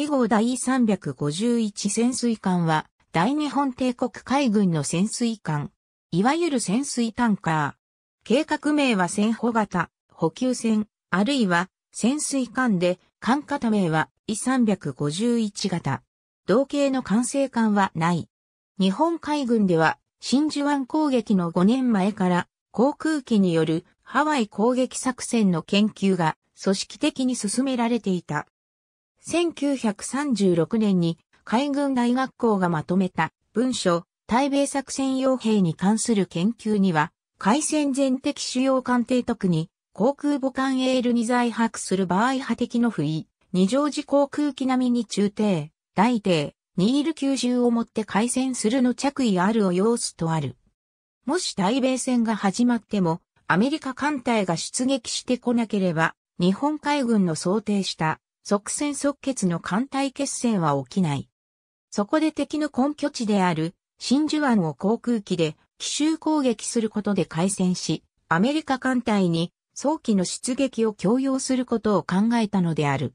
以後第351潜水艦は、大日本帝国海軍の潜水艦、いわゆる潜水タンカー。計画名は戦歩型、補給船、あるいは潜水艦で、艦型名は E351 型。同型の管制艦はない。日本海軍では、真珠湾攻撃の5年前から、航空機によるハワイ攻撃作戦の研究が組織的に進められていた。1936年に海軍大学校がまとめた文書、対米作戦傭兵に関する研究には、海戦全的主要艦艇特に航空母艦エールに在泊する場合派的の不意、二乗時航空機並みに中艇、大艇、ニール90をもって海戦するの着衣あるを要すとある。もし対米戦が始まっても、アメリカ艦隊が出撃してこなければ、日本海軍の想定した即戦即決の艦隊決戦は起きない。そこで敵の根拠地である真珠湾を航空機で奇襲攻撃することで開戦し、アメリカ艦隊に早期の出撃を強要することを考えたのである。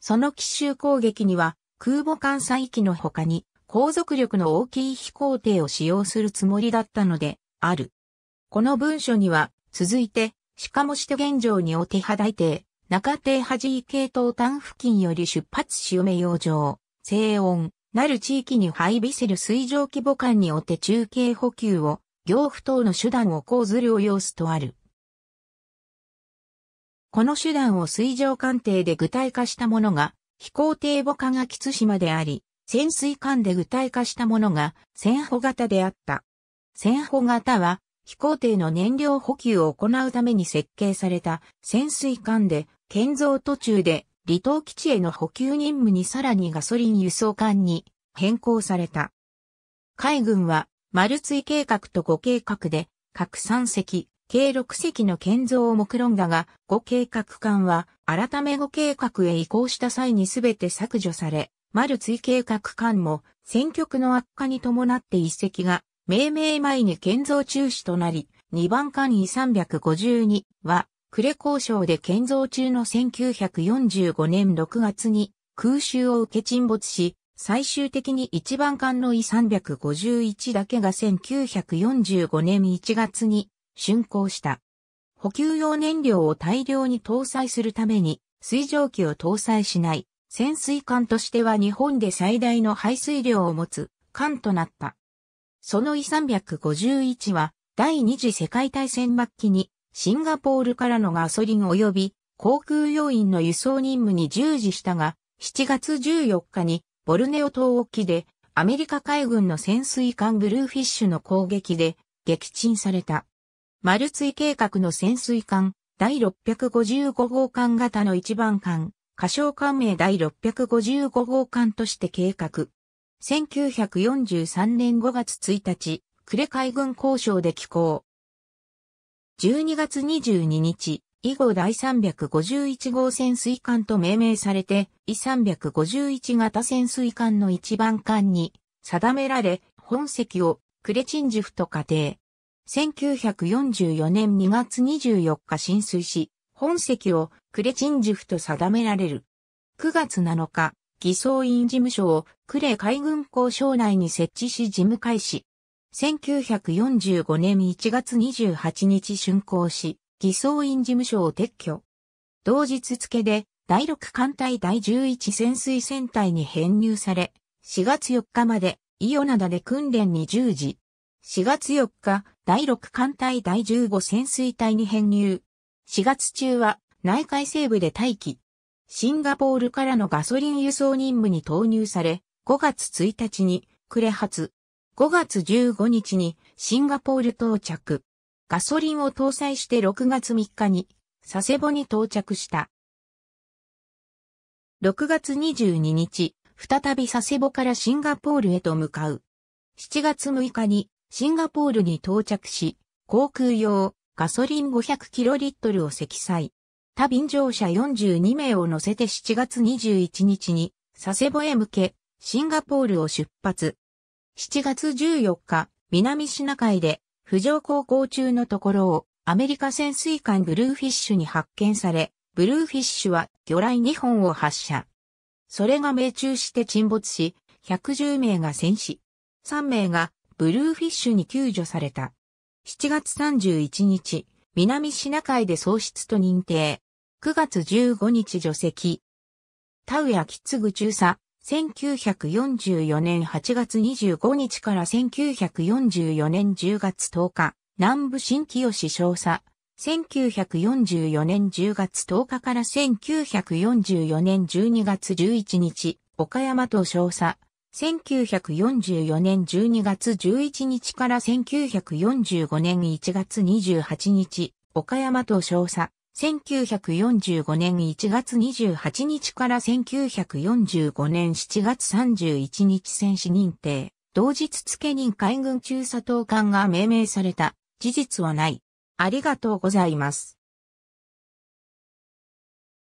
その奇襲攻撃には空母艦載機の他に航続力の大きい飛行艇を使用するつもりだったのである。この文書には続いて、しかもして現状にお手肌い艇、中低端寺系東端付近より出発し梅洋上、静音、なる地域に配備せる水上規模艦におて中継補給を、行不等の手段を講ずるを要すとある。この手段を水上艦艇で具体化したものが、飛行艇母艦が吉島であり、潜水艦で具体化したものが、船歩型であった。船歩型は、飛行艇の燃料補給を行うために設計された潜水艦で、建造途中で離島基地への補給任務にさらにガソリン輸送艦に変更された。海軍は、丸追計画と5計画で、各3隻、計6隻の建造を目論んだが、5計画艦は、改め5計画へ移行した際に全て削除され、丸追計画艦も、戦局の悪化に伴って1隻が、命名前に建造中止となり、2番艦位352は、呉交渉で建造中の1945年6月に空襲を受け沈没し、最終的に一番艦の E351 だけが1945年1月に竣工した。補給用燃料を大量に搭載するために水蒸気を搭載しない潜水艦としては日本で最大の排水量を持つ艦となった。その E351 は第二次世界大戦末期にシンガポールからのガソリン及び航空要員の輸送任務に従事したが、7月14日にボルネオ島沖でアメリカ海軍の潜水艦ブルーフィッシュの攻撃で撃沈された。マルツイ計画の潜水艦第655号艦型の一番艦、過小艦名第655号艦として計画。1943年5月1日、呉海軍交渉で寄港。12月22日、以後第351号潜水艦と命名されて、E 351型潜水艦の一番艦に定められ、本籍をクレチンジフと仮定。1944年2月24日浸水し、本籍をクレチンジフと定められる。9月7日、偽装員事務所をクレ海軍工省内に設置し事務開始。1945年1月28日竣工し、偽装院事務所を撤去。同日付で、第6艦隊第11潜水船隊に編入され、4月4日まで、伊予灘で訓練に従事。4月4日、第6艦隊第15潜水隊に編入。4月中は、内海西部で待機。シンガポールからのガソリン輸送任務に投入され、5月1日に、れ発、5月15日にシンガポール到着。ガソリンを搭載して6月3日に佐世保に到着した。6月22日、再び佐世保からシンガポールへと向かう。7月6日にシンガポールに到着し、航空用ガソリン5 0 0キロリットルを積載。他便乗車42名を乗せて7月21日に佐世保へ向けシンガポールを出発。7月14日、南シナ海で浮上航行中のところをアメリカ潜水艦ブルーフィッシュに発見され、ブルーフィッシュは魚雷2本を発射。それが命中して沈没し、110名が戦死。3名がブルーフィッシュに救助された。7月31日、南シナ海で喪失と認定。9月15日除籍。田植やツグ中佐、1944年8月25日から1944年10月10日、南部新清少佐。1944年10月10日から1944年12月11日、岡山と少佐。1944年12月11日から1945年1月28日、岡山と少佐。1945年1月28日から1945年7月31日戦士認定、同日付任海軍中佐党官が命名された事実はない。ありがとうございます。